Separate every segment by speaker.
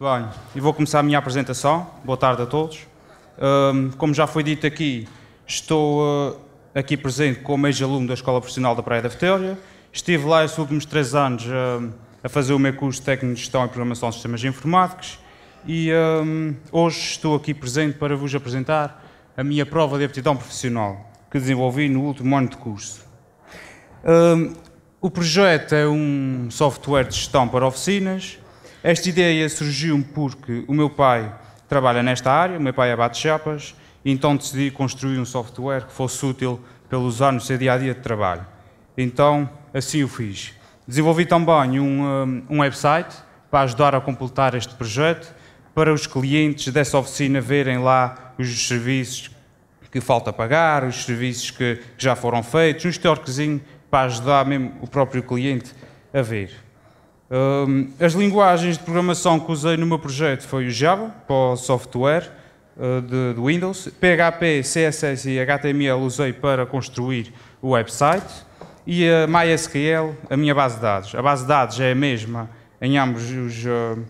Speaker 1: Bem, e vou começar a minha apresentação. Boa tarde a todos. Um, como já foi dito aqui, estou uh, aqui presente como ex-aluno da Escola Profissional da Praia da Vitória. Estive lá esses últimos três anos a fazer o meu curso de técnico de gestão e programação de sistemas informáticos e um, hoje estou aqui presente para vos apresentar a minha prova de aptidão profissional que desenvolvi no último ano de curso. o projeto é um software de gestão para oficinas esta ideia surgiu-me porque o meu pai trabalha nesta área, o meu pai abate é chapas, e então decidi construir um software que fosse útil para usar no seu dia a dia de trabalho. Então, assim o fiz. Desenvolvi também um, um website para ajudar a completar este projeto, para os clientes dessa oficina verem lá os serviços que falta pagar, os serviços que já foram feitos, um historiquezinho para ajudar mesmo o próprio cliente a ver. Um, as linguagens de programação que usei no meu projeto foi o Java, para o software uh, de, de, Windows. PHP, CSS e HTML usei para construir o website. E a MySQL, a minha base de dados. A base de dados é a mesma em, ambos os, uh,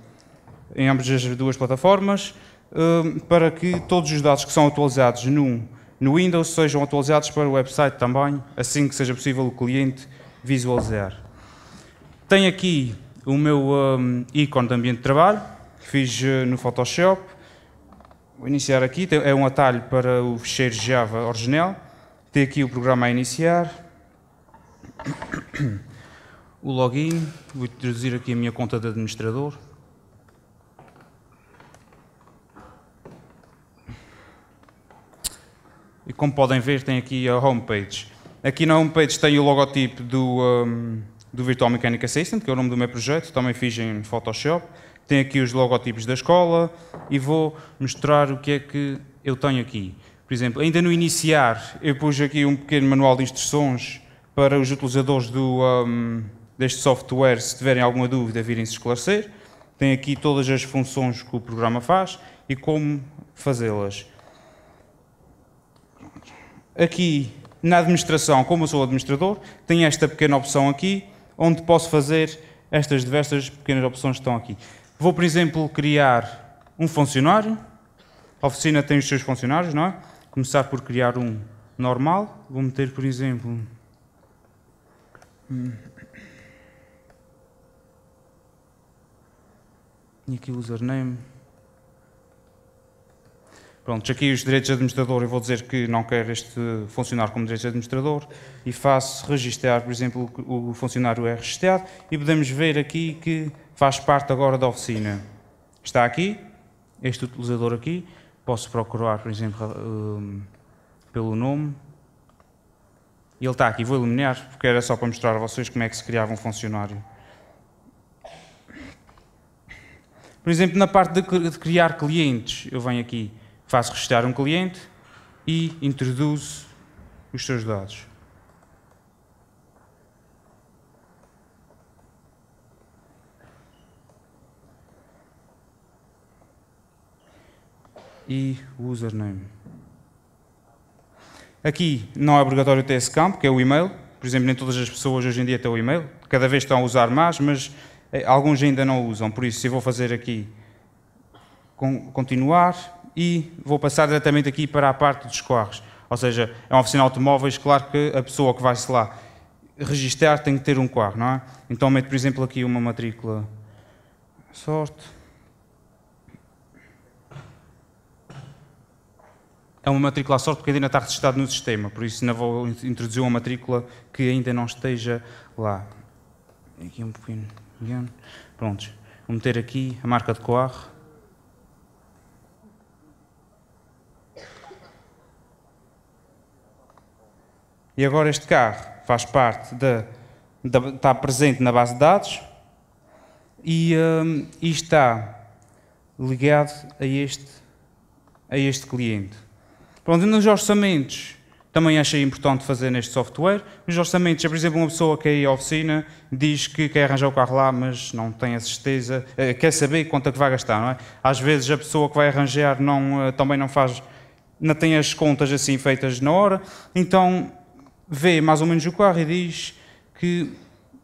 Speaker 1: em ambas as duas plataformas, para que todos os dados que são atualizados no Windows sejam atualizados para o website também, assim que seja possível o cliente visualizar. Tem aqui o meu um, ícone de ambiente de trabalho, que fiz eh, no Photoshop. Vou iniciar aqui, é um atalho para o fecheiro Java original. Tem aqui o programa a iniciar, o login, vou introduzir aqui a minha conta de administrador. E como podem ver, tem aqui a homepage. Aqui na homepage tem o logotipo do, um, do Virtual Mechanic Assistant, que é o nome do meu projeto, também fiz em Photoshop. Tem aqui os logotipos da escola e vou mostrar o que é que eu tenho aqui. Por exemplo, ainda no iniciar, eu pus aqui um pequeno manual de instruções para os utilizadores do, um, deste software, se tiverem alguma dúvida, virem se esclarecer. Tem aqui todas as funções que o programa faz e como fazê-las. Aqui na administração, como eu sou administrador, tem esta pequena opção aqui onde posso fazer estas diversas pequenas opções que estão aqui. Vou, por exemplo, criar um funcionário. A oficina tem os seus funcionários, não é? Começar por criar um normal. Vou meter, por exemplo. E aqui o username. Pronto, aqui os direitos de administrador, eu vou dizer que não quero este funcionário como direito de administrador e faço registrar, por exemplo, o funcionário é registado e podemos ver aqui que faz parte agora da oficina. Está aqui, este utilizador aqui, posso procurar, por exemplo, hum, pelo nome. ele está aqui, vou eliminar, porque era só para mostrar a vocês como é que se criava um funcionário. Por exemplo, na parte de criar clientes, eu venho aqui Faço registrar um cliente e introduzo os seus dados. E o username. Aqui não é obrigatório ter esse campo, que é o e-mail. Por exemplo, nem todas as pessoas hoje em dia têm o e-mail. Cada vez estão a usar mais, mas eh, alguns ainda não usam. Por isso, se eu vou fazer aqui continuar, e vou passar diretamente aqui para a parte dos corres. Ou seja, é uma oficina de automóveis, claro que a pessoa que vai-se lá registar tem que ter um carro, não é? Então meto, por exemplo, aqui uma matrícula. Sorte. É uma matrícula à sorte porque ainda está registrado no sistema, por isso não vou introduzir uma matrícula que ainda não esteja lá. Aqui um pouquinho. Prontos. Vou meter aqui a marca de carro. E agora este carro faz parte da está presente na base de dados e, um, e está ligado a este, a este cliente. Pronto, nos orçamentos também achei importante fazer neste software. Os orçamentos, por exemplo, uma pessoa que é à oficina diz que quer arranjar o carro lá, mas não tem a certeza, eh, quer saber quanto é que vai gastar, não é? Às vezes a pessoa que vai arranjar não, eh, também não faz, não tem as contas assim feitas na hora, então vê mais ou menos o carro e diz que,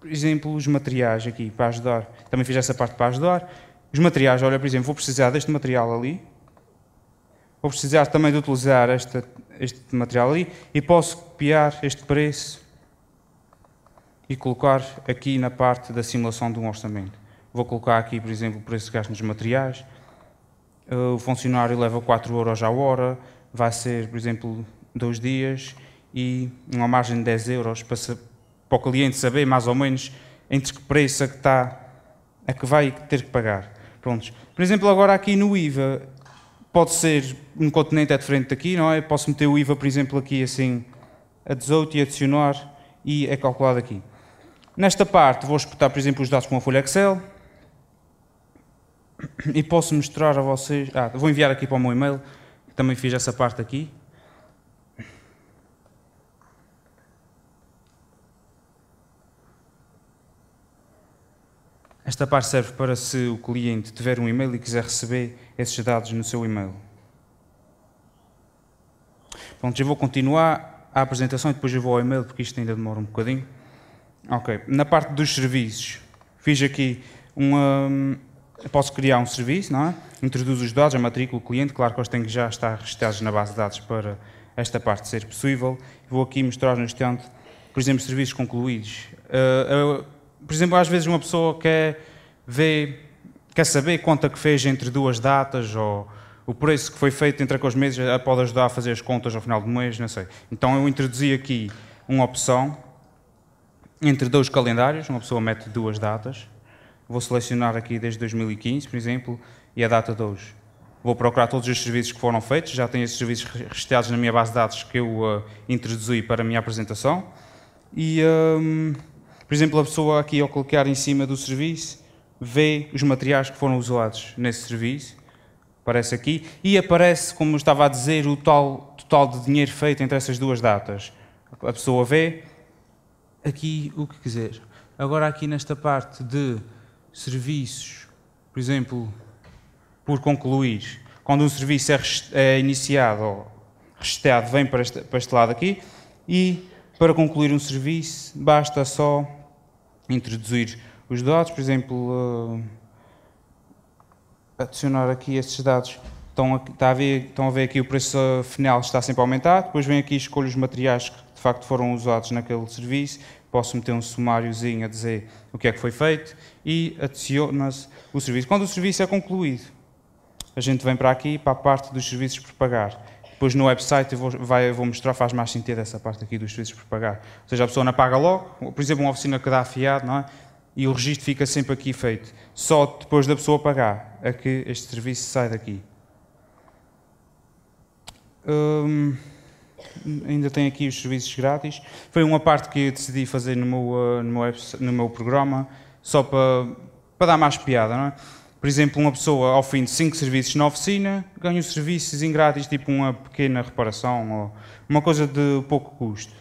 Speaker 1: por exemplo, os materiais aqui para ajudar, também fiz essa parte para ajudar. Os materiais, olha, por exemplo, vou precisar deste material ali, vou precisar também de utilizar este este material ali e posso copiar este preço e colocar aqui na parte da simulação de um orçamento. Vou colocar aqui, por exemplo, o preço de gasto nos materiais. Eh, o funcionário leva 4 euros à hora, vai ser, por exemplo, dois dias e uma margem de 10 euros para, para o cliente saber mais ou menos entre que preço é que está, a que vai ter que pagar. Prontos. Por exemplo, agora aqui no IVA, pode ser, um continente é diferente daqui, não é? Posso meter o IVA, por exemplo, aqui assim, a 18 e adicionar, e é calculado aqui. Nesta parte, vou exportar, por exemplo, os dados para uma folha Excel, e posso mostrar a vocês, ah, vou enviar aqui para o meu e-mail, também fiz essa parte aqui, Esta parte serve para se o cliente tiver um e-mail e quiser receber esses dados no seu e-mail. Pronto, já vou continuar a apresentação e depois eu vou ao e-mail porque isto ainda demora um bocadinho. Ok, na parte dos serviços, fiz aqui uma. Hum, posso criar um serviço, não é? Introduzo os dados, a matrícula, o cliente, claro que eles têm que já estar registados na base de dados para esta parte ser possível. Vou aqui mostrar no instante, por exemplo, serviços concluídos. Eh, por exemplo, às vezes uma pessoa quer ver, quer saber conta é que fez entre duas datas ou o preço que foi feito entre aqueles meses eh, pode ajudar a fazer as contas ao final do mês, não sei. Então eu introduzi aqui uma opção entre dois calendários, uma pessoa mete duas datas. Vou selecionar aqui desde 2015, por exemplo, e a data de hoje. Vou procurar todos os serviços que foram feitos, já tenho esses serviços registados na minha base de dados que eu uh, introduzi para a minha apresentação. E. Hum, por exemplo, a pessoa aqui ao clicar em cima do serviço vê os materiais que foram usados nesse serviço, aparece aqui, e aparece, como estava a dizer, o tal total de dinheiro feito entre essas duas datas. A pessoa vê aqui o que quiser. Agora aqui nesta parte de serviços, por exemplo, por concluir, quando um serviço é, é iniciado ou restado, vem para este, para este lado aqui, e para concluir um serviço, basta só introduzir os dados, por exemplo, eh, adicionar aqui estes dados. Estão a, a ver, estão a ver aqui o preço final está sempre a aumentar. Depois vem aqui e escolho os materiais que de facto foram usados naquele serviço. Posso meter um sumáriozinho a dizer o que é que foi feito e adiciona-se o serviço. Quando o serviço é concluído, a gente vem para aqui para a parte dos serviços por pagar depois no website eu vou, vai, vou mostrar, faz mais sentido essa parte aqui dos serviços por pagar. Ou seja, a pessoa não paga logo, por exemplo, uma oficina que dá afiado, não é? E o registro fica sempre aqui feito. Só depois da pessoa pagar é que este serviço sai daqui. Hum, ainda tem aqui os serviços grátis. Foi uma parte que eu decidi fazer no meu, uh, no meu, no meu programa, só para, para dar mais piada, não é? Por exemplo, uma pessoa ao fim de cinco serviços na oficina ganha os serviços em grátis, tipo uma pequena reparação ou uma coisa de pouco custo.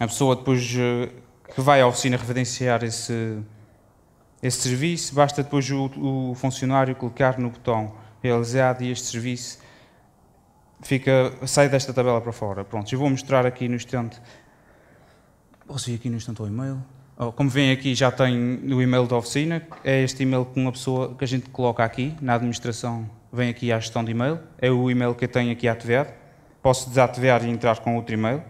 Speaker 1: A pessoa depois eh, que vai à oficina referenciar esse, esse serviço, basta depois o, o funcionário clicar no botão realizado e este serviço fica, sai desta tabela para fora. Pronto, eu vou mostrar aqui no instante. Posso ir aqui no instante ao e-mail? Oh, como vem aqui já tem no e-mail da oficina, é este e-mail que uma pessoa que a gente coloca aqui na administração vem aqui à gestão de e-mail, é o e-mail que eu tenho aqui ativado, posso desativar e entrar com outro e-mail.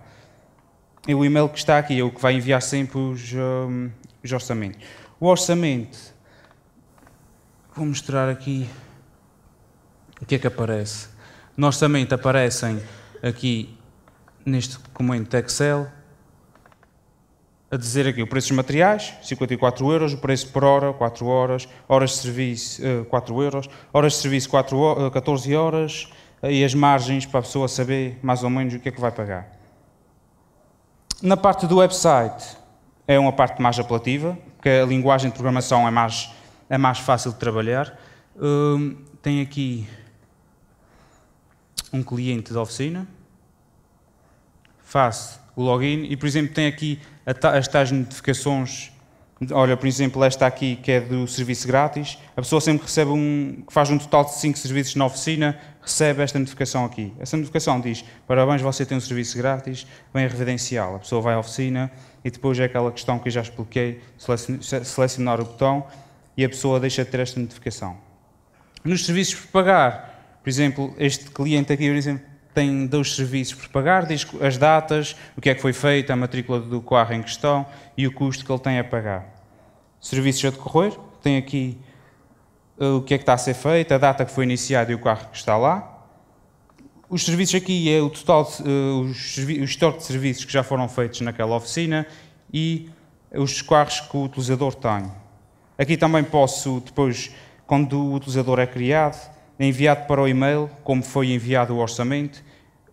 Speaker 1: E o e-mail que está aqui é o que vai enviar sempre os, um, os orçamentos. O orçamento, vou mostrar aqui o que é que aparece. No orçamento aparecem aqui neste documento Excel, a dizer aqui o preço dos materiais, 54 euros, o preço por hora, 4 horas, horas de serviço, 4 eh, euros, horas de serviço, 4, 14 eh, horas, eh, e as margens para a pessoa saber mais ou menos o que é que vai pagar. Na parte do website, é uma parte mais apelativa, porque a linguagem de programação é mais, é mais fácil de trabalhar. Hum, tem aqui um cliente da oficina, faço o login e, por exemplo, tem aqui as tais notificações. Olha, por exemplo, esta aqui que é do serviço grátis, a pessoa sempre recebe um, faz um total de 5 serviços na oficina, recebe esta notificação aqui. Essa notificação diz: Parabéns, você tem um serviço grátis, vem revidencial. A pessoa vai à oficina e depois é aquela questão que eu já expliquei: selecionar o botão e a pessoa deixa de ter esta notificação. Nos serviços por pagar, por exemplo, este cliente aqui, por exemplo, tem dois serviços por pagar, diz as datas, o que é que foi feito, a matrícula do carro em questão e o custo que ele tem a pagar. Serviços a decorrer, tem aqui eh, o que é que está a ser feito, a data que foi iniciado e o carro que está lá. Os serviços aqui é o total, de, eh, os, o histórico de serviços que já foram feitos naquela oficina e os carros que o utilizador tem. Aqui também posso, depois, quando o utilizador é criado, enviado para o e-mail, como foi enviado o orçamento,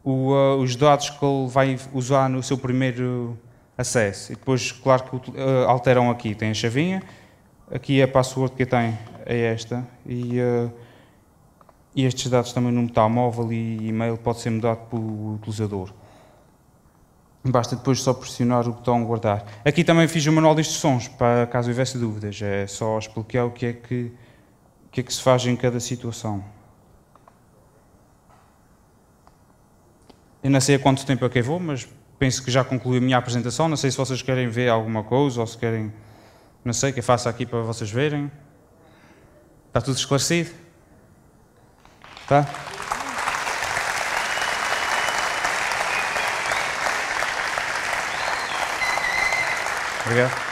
Speaker 1: o, uh, os dados que ele vai usar no seu primeiro acesso. E depois, claro que uh, alteram aqui. Tem a chavinha, aqui a password que tem é esta. E, uh, e estes dados também no telemóvel e e-mail pode ser mudado pelo utilizador. Basta depois só pressionar o botão guardar. Aqui também fiz o manual de instruções, para caso houvesse dúvidas. É só explicar o que é que que é que se faz em cada situação. Eu não sei há quanto tempo é que eu vou, mas penso que já concluí a minha apresentação. Não sei se vocês querem ver alguma coisa ou se querem. Não sei, que eu faça aqui para vocês verem. Está tudo esclarecido? Está? Obrigado.